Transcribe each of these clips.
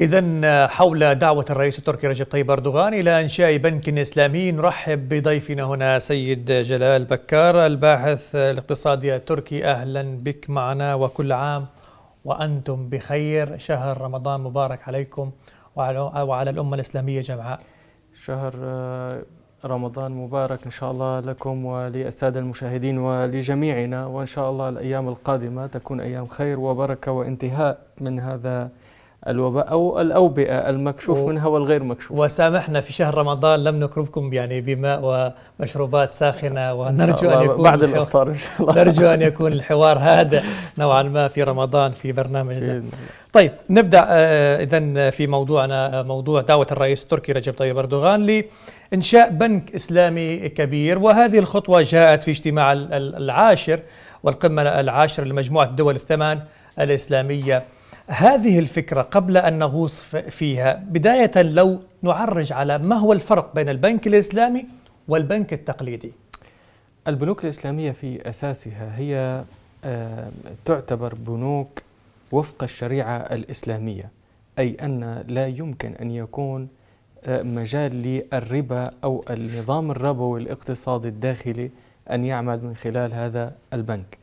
إذا آه، حول دعوة الرئيس التركي رجب طيب أردوغان إلى إنشاء بنك إسلامي نرحب بضيفنا هنا سيد جلال بكار الباحث الاقتصادي التركي أهلا بك معنا وكل عام وأنتم بخير شهر رمضان مبارك عليكم وعلى, وعلى الأمة الإسلامية جمعاء شهر آه، رمضان مبارك إن شاء الله لكم وللسادة المشاهدين ولجميعنا وإن شاء الله الأيام القادمة تكون أيام خير وبركة وانتهاء من هذا الوباء أو الأوبئة المكشوف و... منها والغير مكشوف وسامحنا في شهر رمضان لم نكرمكم يعني بماء ومشروبات ساخنة ونرجو أن يكون بعد الإفطار إن شاء الله نرجو أن يكون الحوار هذا نوعا ما في رمضان في برنامجنا طيب نبدأ آه، إذا في موضوعنا آه، موضوع دعوة الرئيس التركي رجب طيب أردوغان لإنشاء بنك إسلامي كبير وهذه الخطوة جاءت في اجتماع العاشر والقمة العاشر لمجموعة الدول الثمان الإسلامية هذه الفكرة قبل أن نغوص فيها بداية لو نعرج على ما هو الفرق بين البنك الإسلامي والبنك التقليدي البنوك الإسلامية في أساسها هي آه، تعتبر بنوك وفق الشريعة الإسلامية أي أن لا يمكن أن يكون آه، مجال للربا أو النظام الربوي الاقتصادي الداخلي أن يعمل من خلال هذا البنك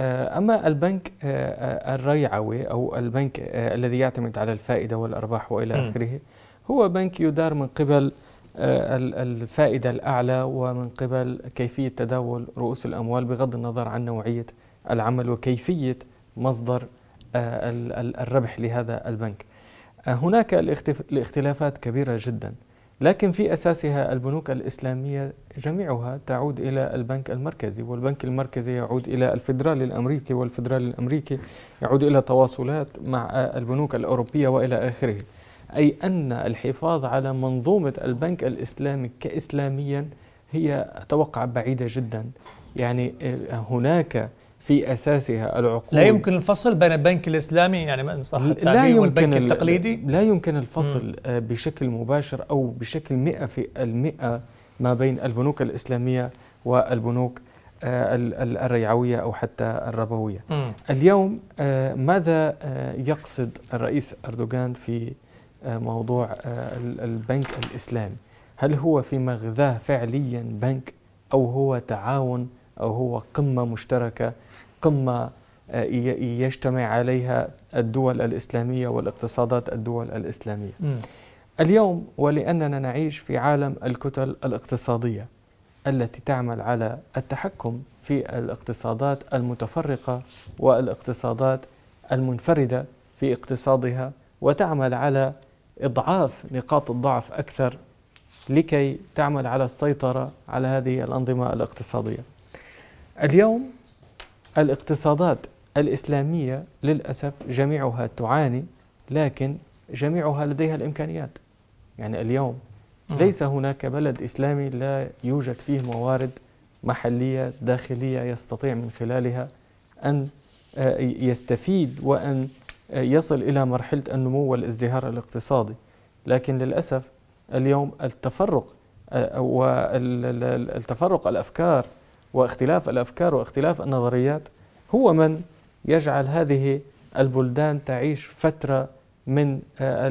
آه، أما البنك آه، آه، الريعوي أو البنك الذي يعتمد على الفائدة والأرباح وإلى آخره هو بنك يدار من قبل الفائدة الأعلى ومن قبل كيفية تداول رؤوس الأموال بغض النظر عن نوعية العمل وكيفية مصدر الربح لهذا البنك هناك الاختلافات كبيرة جدا لكن في أساسها البنوك الإسلامية جميعها تعود إلى البنك المركزي والبنك المركزي يعود إلى الفدرالي الأمريكي والفدرالي الأمريكي يعود إلى تواصلات مع البنوك الأوروبية وإلى آخره أي أن الحفاظ على منظومة البنك الإسلامي كإسلاميا هي أتوقع بعيدة جدا يعني آه، هناك في اساسها العقود لا يمكن الفصل بين البنك الاسلامي يعني صح لا يمكن والبنك التقليدي لا يمكن الفصل آه، بشكل مباشر او بشكل 100% ما بين البنوك الاسلاميه والبنوك آه، الريعويه او حتى الربويه. اليوم آه، ماذا يقصد الرئيس اردوغان في موضوع البنك الاسلامي؟ هل هو في مغذاه فعليا بنك او هو تعاون هو قمة مشتركة قمة آه، يجتمع عليها الدول الإسلامية والاقتصادات الدول الإسلامية م. اليوم ولأننا نعيش في عالم الكتل الاقتصادية التي تعمل على التحكم في الاقتصادات المتفرقة والاقتصادات المنفردة في اقتصادها وتعمل على إضعاف نقاط الضعف أكثر لكي تعمل على السيطرة على هذه الأنظمة الاقتصادية اليوم الاقتصادات الإسلامية للأسف جميعها تعاني لكن جميعها لديها الإمكانيات يعني اليوم ليس هناك بلد إسلامي لا يوجد فيه موارد محلية داخلية يستطيع من خلالها أن آه، يستفيد وأن آه، يصل إلى مرحلة النمو والازدهار الاقتصادي لكن للأسف اليوم التفرق آه، والتفرق الأفكار واختلاف الافكار واختلاف النظريات هو من يجعل هذه البلدان تعيش فتره من آه،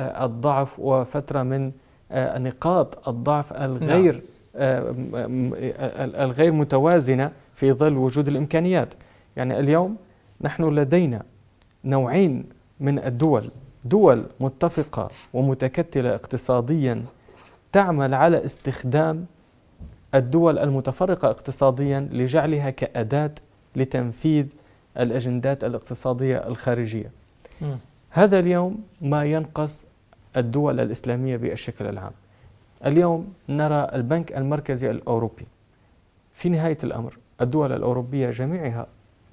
آه، الضعف وفتره من آه، نقاط الضعف الغير نعم. الغير متوازنه في ظل وجود الامكانيات يعني اليوم نحن لدينا نوعين من الدول دول متفقه ومتكتله اقتصاديا تعمل على استخدام الدول المتفرقة اقتصاديا لجعلها كأداة لتنفيذ الأجندات الاقتصادية الخارجية هذا اليوم ما ينقص الدول الإسلامية بالشكل العام اليوم نرى البنك المركزي الأوروبي في نهاية الأمر الدول الأوروبية جميعها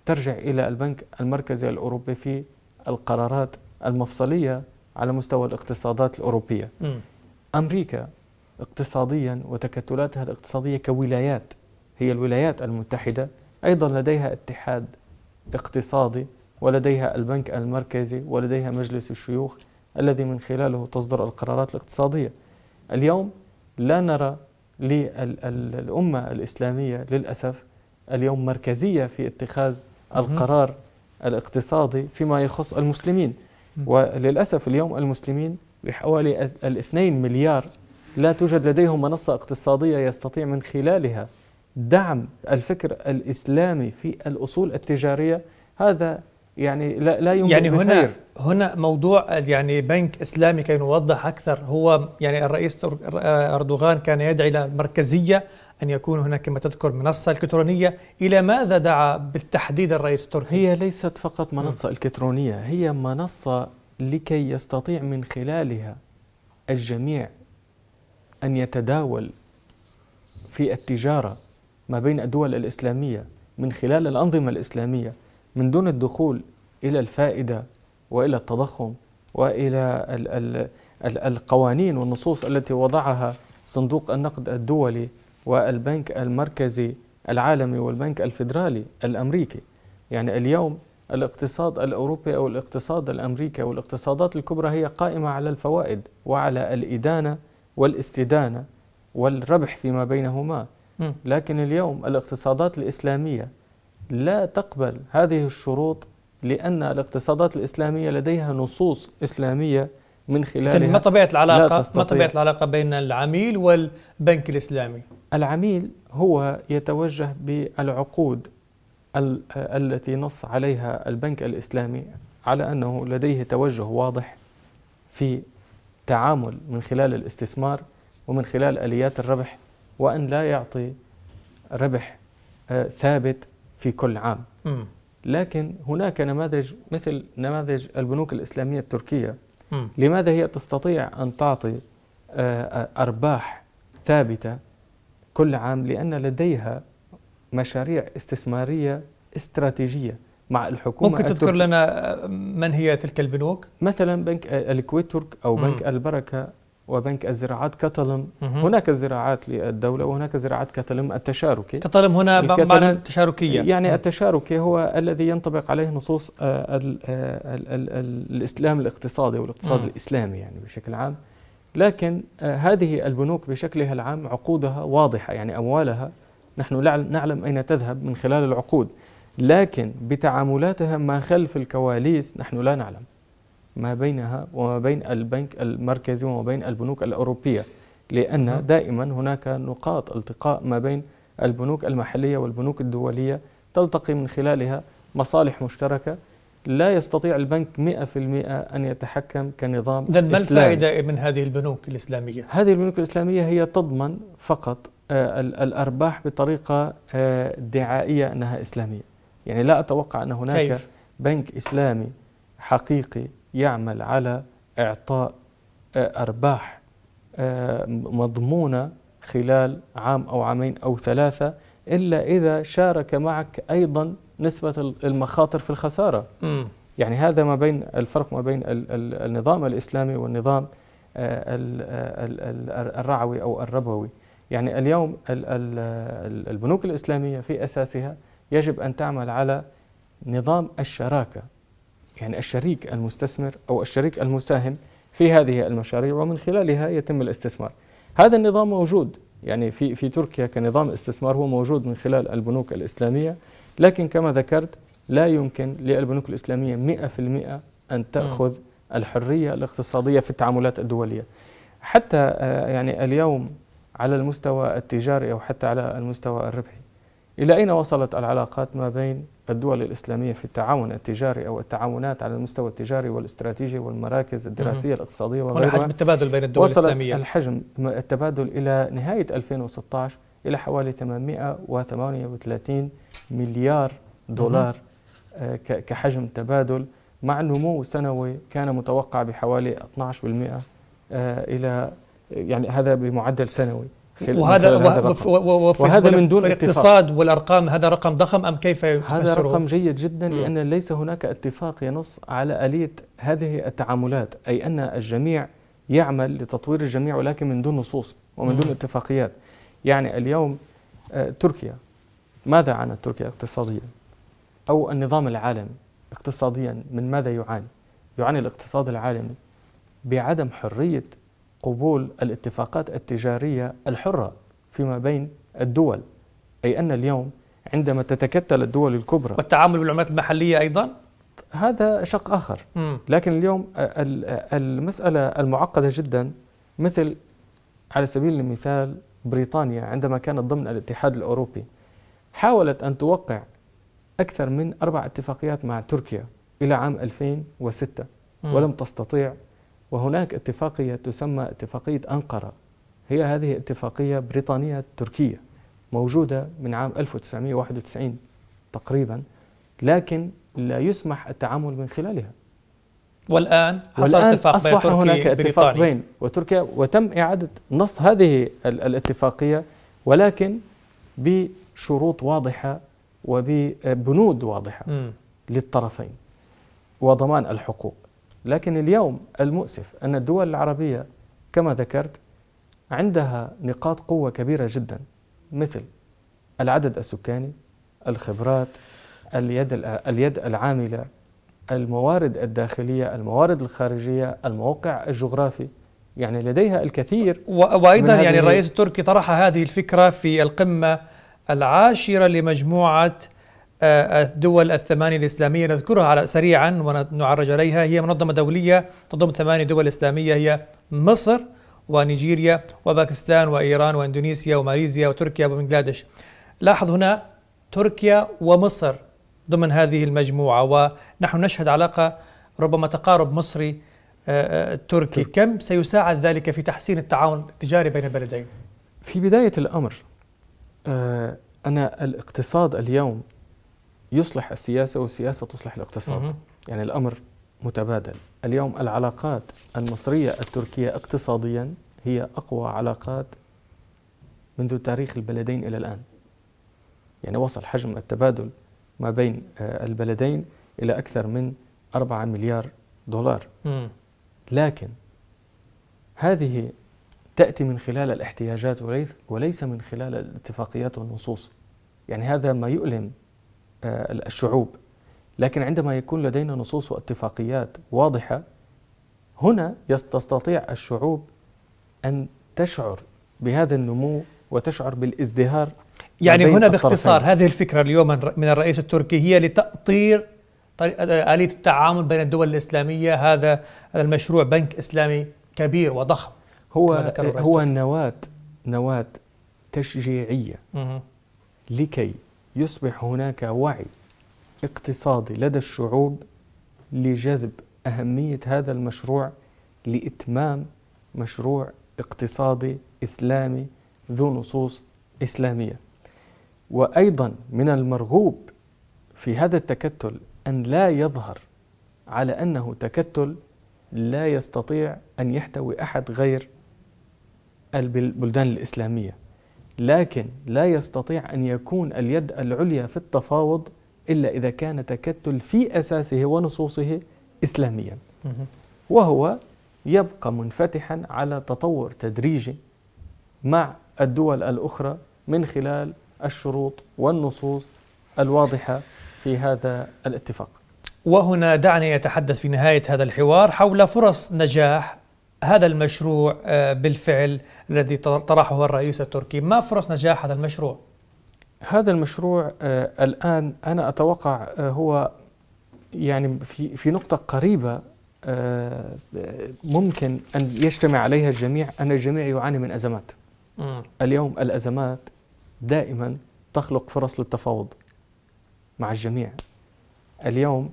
ترجع إلى البنك المركزي الأوروبي في القرارات المفصلية على مستوى الاقتصادات الأوروبية م. أمريكا اقتصاديا وتكتلاتها الاقتصادية كولايات هي الولايات المتحدة أيضا لديها اتحاد اقتصادي ولديها البنك المركزي ولديها مجلس الشيوخ الذي من خلاله تصدر القرارات الاقتصادية اليوم لا نرى للأمة الإسلامية للأسف اليوم مركزية في اتخاذ القرار الاقتصادي فيما يخص المسلمين وللأسف اليوم المسلمين بحوالي الاثنين مليار لا توجد لديهم منصة اقتصادية يستطيع من خلالها دعم الفكر الإسلامي في الأصول التجارية هذا يعني لا, لا يمكن يعني هنا بخير. هنا موضوع يعني بنك اسلامي كي نوضح اكثر هو يعني الرئيس آه، اردوغان كان يدعي الى المركزيه ان يكون هناك كما تذكر منصه الكترونيه الى ماذا دعا بالتحديد الرئيس التركي هي ليست فقط منصه نعم. الكترونيه هي منصه لكي يستطيع من خلالها الجميع أن يتداول في التجارة ما بين الدول الإسلامية من خلال الأنظمة الإسلامية من دون الدخول إلى الفائدة وإلى التضخم وإلى الـ الـ الـ القوانين والنصوص التي وضعها صندوق النقد الدولي والبنك المركزي العالمي والبنك الفيدرالي الأمريكي يعني اليوم الاقتصاد الأوروبي أو الاقتصاد الأمريكي والاقتصادات الكبرى هي قائمة على الفوائد وعلى الإدانة والاستدانة والربح فيما بينهما لكن اليوم الاقتصادات الإسلامية لا تقبل هذه الشروط لأن الاقتصادات الإسلامية لديها نصوص إسلامية من خلالها ما طبيعة العلاقة ما طبيعة العلاقة بين العميل والبنك الإسلامي العميل هو يتوجه بالعقود التي نص عليها البنك الإسلامي على أنه لديه توجه واضح في تعامل من خلال الاستثمار ومن خلال اليات الربح وان لا يعطي ربح آه، ثابت في كل عام لكن هناك نماذج مثل نماذج البنوك الاسلاميه التركيه لماذا هي تستطيع ان تعطي آه، ارباح ثابته كل عام لان لديها مشاريع استثماريه استراتيجيه مع الحكومه ممكن تذكر لنا آه، من هي تلك البنوك؟ مثلا بنك الكويت ترك او مم. بنك البركه وبنك الزراعات كتلم هناك زراعات للدوله وهناك زراعات كتلم التشاركي كتلم هنا معنى تشاركيه يعني مم. التشاركي هو الذي ينطبق عليه نصوص الـ آه، الـ آه، الـ الـ الاسلام الاقتصادي والاقتصاد مم. الاسلامي يعني بشكل عام لكن هذه البنوك بشكلها العام عقودها واضحه يعني اموالها نحن نعلم اين تذهب من خلال العقود لكن بتعاملاتها ما خلف الكواليس نحن لا نعلم ما بينها وما بين البنك المركزي وما بين البنوك الأوروبية لأن دائما هناك نقاط التقاء ما بين البنوك المحلية والبنوك الدولية تلتقي من خلالها مصالح مشتركة لا يستطيع البنك 100% أن يتحكم كنظام إذا ما الفائدة من هذه البنوك الإسلامية؟ هذه البنوك الإسلامية هي تضمن فقط آه، الأرباح بطريقة آه، دعائية أنها إسلامية يعني لا أتوقع أن هناك كيف؟ بنك إسلامي حقيقي يعمل على إعطاء آه، أرباح آه، مضمونة خلال عام أو عامين أو ثلاثة إلا إذا شارك معك أيضا نسبة المخاطر في الخسارة م. يعني هذا ما بين الفرق ما بين النظام الإسلامي والنظام آه، الرعوي أو الربوي يعني اليوم البنوك الإسلامية في أساسها يجب أن تعمل على نظام الشراكة يعني الشريك المستثمر أو الشريك المساهم في هذه المشاريع ومن خلالها يتم الاستثمار هذا النظام موجود يعني في في تركيا كنظام استثمار هو موجود من خلال البنوك الإسلامية لكن كما ذكرت لا يمكن للبنوك الإسلامية 100% أن تأخذ الحرية الاقتصادية في التعاملات الدولية حتى آه، يعني اليوم على المستوى التجاري أو حتى على المستوى الربحي إلى أين وصلت العلاقات ما بين الدول الإسلامية في التعاون التجاري أو التعاونات على المستوى التجاري والاستراتيجي والمراكز الدراسية الاقتصادية وغيرها حجم التبادل بين الدول وصل الإسلامية الحجم التبادل إلى نهاية 2016 إلى حوالي 838 مليار دولار آه، كحجم تبادل مع نمو سنوي كان متوقع بحوالي 12% آه، إلى يعني هذا بمعدل سنوي وهذا وهذا, وهذا من دون الاقتصاد والارقام هذا رقم ضخم ام كيف هذا رقم جيد جدا م. لان ليس هناك اتفاق ينص على اليه هذه التعاملات اي ان الجميع يعمل لتطوير الجميع ولكن من دون نصوص ومن دون اتفاقيات يعني اليوم آه، تركيا ماذا عن تركيا اقتصاديا او النظام العالمي اقتصاديا من ماذا يعاني يعاني الاقتصاد العالمي بعدم حريه قبول الاتفاقات التجارية الحرة فيما بين الدول أي أن اليوم عندما تتكتل الدول الكبرى والتعامل بالعملات المحلية أيضا هذا شق آخر لكن اليوم المسألة المعقدة جدا مثل على سبيل المثال بريطانيا عندما كانت ضمن الاتحاد الأوروبي حاولت أن توقع أكثر من أربع اتفاقيات مع تركيا إلى عام 2006 ولم تستطيع وهناك اتفاقية تسمى اتفاقية أنقرة هي هذه اتفاقية بريطانية تركية موجودة من عام 1991 تقريبا لكن لا يسمح التعامل من خلالها والآن حصل والآن اتفاق أصبح بين تركيا هناك اتفاق بين وتركيا وتم إعادة نص هذه الاتفاقية ولكن بشروط واضحة وببنود واضحة م. للطرفين وضمان الحقوق لكن اليوم المؤسف أن الدول العربية كما ذكرت عندها نقاط قوة كبيرة جدا مثل العدد السكاني الخبرات اليد, اليد العاملة الموارد الداخلية الموارد الخارجية الموقع الجغرافي يعني لديها الكثير وأيضا يعني الرئيس التركي طرح هذه الفكرة في القمة العاشرة لمجموعة الدول الثمانية الإسلامية نذكرها على سريعا ونعرج عليها هي منظمة دولية تضم ثمانية دول إسلامية هي مصر ونيجيريا وباكستان وإيران وإندونيسيا وماليزيا وتركيا وبنغلاديش لاحظ هنا تركيا ومصر ضمن هذه المجموعة ونحن نشهد علاقة ربما تقارب مصري آه، آه، تركي كم سيساعد ذلك في تحسين التعاون التجاري بين البلدين؟ في بداية الأمر آه، أنا الاقتصاد اليوم يصلح السياسة والسياسة تصلح الاقتصاد مه. يعني الأمر متبادل اليوم العلاقات المصرية التركية اقتصاديا هي أقوى علاقات منذ تاريخ البلدين إلى الآن يعني وصل حجم التبادل ما بين آه، البلدين إلى أكثر من 4 مليار دولار لكن هذه تأتي من خلال الاحتياجات وليس من خلال الاتفاقيات والنصوص يعني هذا ما يؤلم آه، الشعوب لكن عندما يكون لدينا نصوص واتفاقيات واضحه هنا تستطيع الشعوب ان تشعر بهذا النمو وتشعر بالازدهار يعني هنا باختصار هذه الفكره اليوم من الرئيس التركي هي لتأطير آه، آلية التعامل بين الدول الإسلامية هذا المشروع بنك إسلامي كبير وضخم هو هو نواة نواة تشجيعية لكي يصبح هناك وعي اقتصادي لدى الشعوب لجذب أهمية هذا المشروع لإتمام مشروع اقتصادي إسلامي ذو نصوص إسلامية وأيضا من المرغوب في هذا التكتل أن لا يظهر على أنه تكتل لا يستطيع أن يحتوي أحد غير البلدان الإسلامية لكن لا يستطيع أن يكون اليد العليا في التفاوض إلا إذا كان تكتل في أساسه ونصوصه إسلاميا وهو يبقى منفتحا على تطور تدريجي مع الدول الأخرى من خلال الشروط والنصوص الواضحة في هذا الاتفاق وهنا دعني أتحدث في نهاية هذا الحوار حول فرص نجاح هذا المشروع آه، بالفعل الذي طرحه الرئيس التركي ما فرص نجاح هذا المشروع؟ هذا المشروع آه، الآن أنا أتوقع آه، هو يعني في في نقطة قريبة ممكن أن يجتمع عليها الجميع أن الجميع يعاني من أزمات م. اليوم الأزمات دائما تخلق فرص للتفاوض مع الجميع اليوم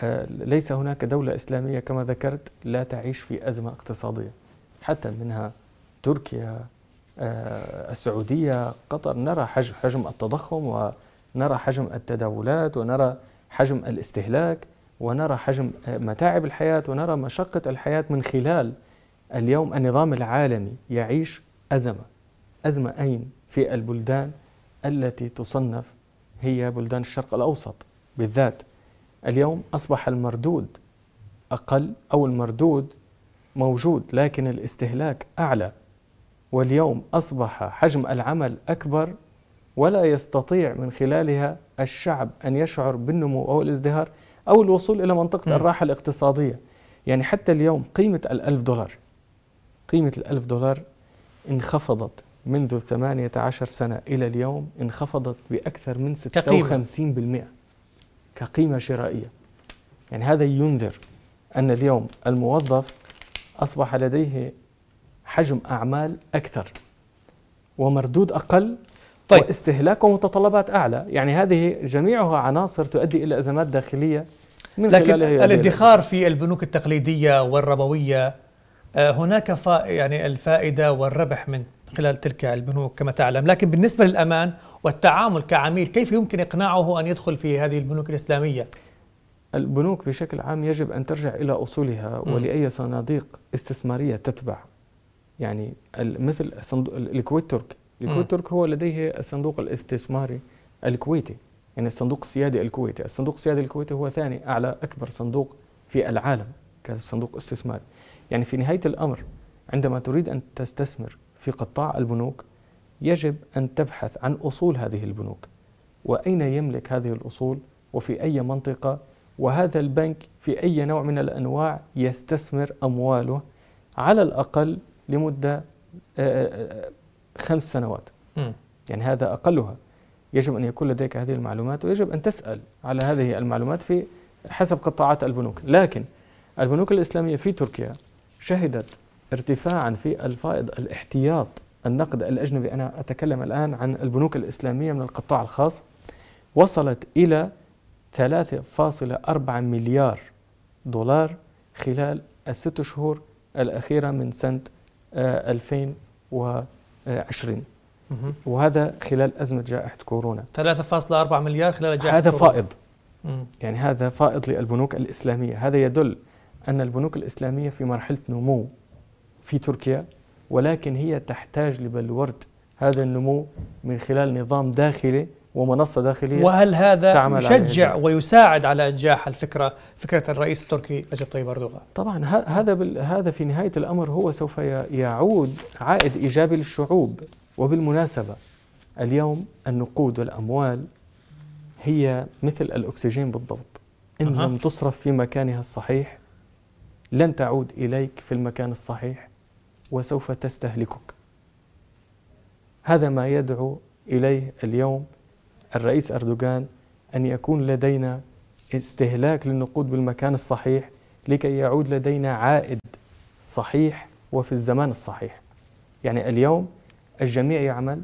آه، ليس هناك دولة إسلامية كما ذكرت لا تعيش في أزمة اقتصادية حتى منها تركيا آه، السعودية قطر نرى حجم التضخم ونرى حجم التداولات ونرى حجم الاستهلاك ونرى حجم آه، متاعب الحياة ونرى مشقة الحياة من خلال اليوم النظام العالمي يعيش أزمة أزمة أين في البلدان التي تصنف هي بلدان الشرق الأوسط بالذات اليوم أصبح المردود أقل أو المردود موجود لكن الاستهلاك أعلى واليوم أصبح حجم العمل أكبر ولا يستطيع من خلالها الشعب أن يشعر بالنمو أو الازدهار أو الوصول إلى منطقة م. الراحة الاقتصادية يعني حتى اليوم قيمة الألف دولار قيمة الألف دولار انخفضت منذ 18 سنة إلى اليوم انخفضت بأكثر من 56% كقيمة شرائية يعني هذا ينذر أن اليوم الموظف أصبح لديه حجم أعمال أكثر ومردود أقل طيب. واستهلاك ومتطلبات أعلى يعني هذه جميعها عناصر تؤدي إلى أزمات داخلية من لكن الادخار في البنوك التقليدية والربوية آه، هناك يعني الفائدة والربح من خلال تلك البنوك كما تعلم لكن بالنسبة للأمان والتعامل كعميل كيف يمكن إقناعه أن يدخل في هذه البنوك الإسلامية؟ البنوك بشكل عام يجب أن ترجع إلى أصولها ولأي صناديق استثمارية تتبع يعني مثل صندوق الكويت ترك الكويت ترك هو لديه الصندوق الاستثماري الكويتي يعني الصندوق السيادي الكويتي الصندوق السيادي الكويتي هو ثاني أعلى أكبر صندوق في العالم كصندوق استثماري يعني في نهاية الأمر عندما تريد أن تستثمر في قطاع البنوك يجب أن تبحث عن أصول هذه البنوك وأين يملك هذه الأصول وفي أي منطقة وهذا البنك في أي نوع من الأنواع يستثمر أمواله على الأقل لمدة آه، آه، آه، خمس سنوات م. يعني هذا أقلها يجب أن يكون لديك هذه المعلومات ويجب أن تسأل على هذه المعلومات في حسب قطاعات البنوك لكن البنوك الإسلامية في تركيا شهدت ارتفاعا في الفائض الاحتياط النقد الأجنبي أنا أتكلم الآن عن البنوك الإسلامية من القطاع الخاص وصلت إلى 3.4 مليار دولار خلال الست شهور الأخيرة من سنة 2020 آه، وهذا خلال أزمة جائحة كورونا 3.4 مليار خلال جائحة هذا كورونا. فائض يعني هذا فائض للبنوك الإسلامية هذا يدل أن البنوك الإسلامية في مرحلة نمو في تركيا ولكن هي تحتاج لبلورة هذا النمو من خلال نظام داخلي ومنصة داخلية وهل هذا يشجع ويساعد على إنجاح الفكرة فكرة الرئيس التركي رجب طيب أردوغان طبعا هذا هذا في نهاية الأمر هو سوف يعود عائد إيجابي للشعوب وبالمناسبة اليوم النقود والأموال هي مثل الأكسجين بالضبط إن أه. لم تصرف في مكانها الصحيح لن تعود إليك في المكان الصحيح وسوف تستهلكك هذا ما يدعو إليه اليوم الرئيس أردوغان أن يكون لدينا استهلاك للنقود بالمكان الصحيح لكي يعود لدينا عائد صحيح وفي الزمان الصحيح يعني اليوم الجميع يعمل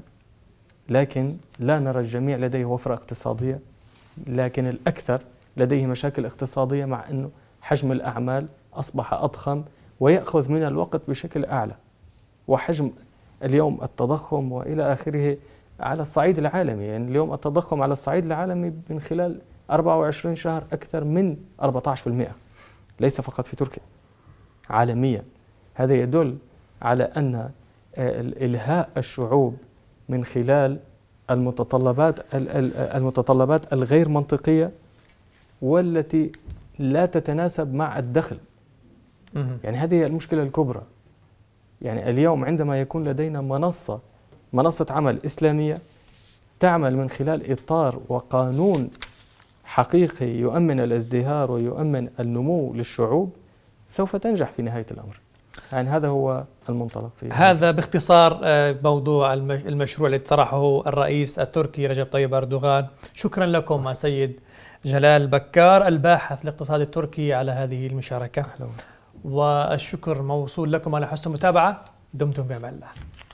لكن لا نرى الجميع لديه وفرة اقتصادية لكن الأكثر لديه مشاكل اقتصادية مع أنه حجم الأعمال أصبح أضخم ويأخذ من الوقت بشكل أعلى وحجم اليوم التضخم وإلى آخره على الصعيد العالمي يعني اليوم التضخم على الصعيد العالمي من خلال 24 شهر أكثر من 14% ليس فقط في تركيا عالميا هذا يدل على أن آه، إلهاء الشعوب من خلال المتطلبات المتطلبات الغير منطقية والتي لا تتناسب مع الدخل يعني هذه المشكلة الكبرى يعني اليوم عندما يكون لدينا منصة منصة عمل إسلامية تعمل من خلال إطار وقانون حقيقي يؤمن الازدهار ويؤمن النمو للشعوب سوف تنجح في نهاية الأمر يعني هذا هو المنطلق فيه هذا باختصار آه، موضوع المشروع الذي طرحه الرئيس التركي رجب طيب أردوغان شكرا لكم صح. سيد جلال بكار الباحث الاقتصادي التركي على هذه المشاركة أهلا. والشكر موصول لكم على حسن المتابعة دمتم بعمل الله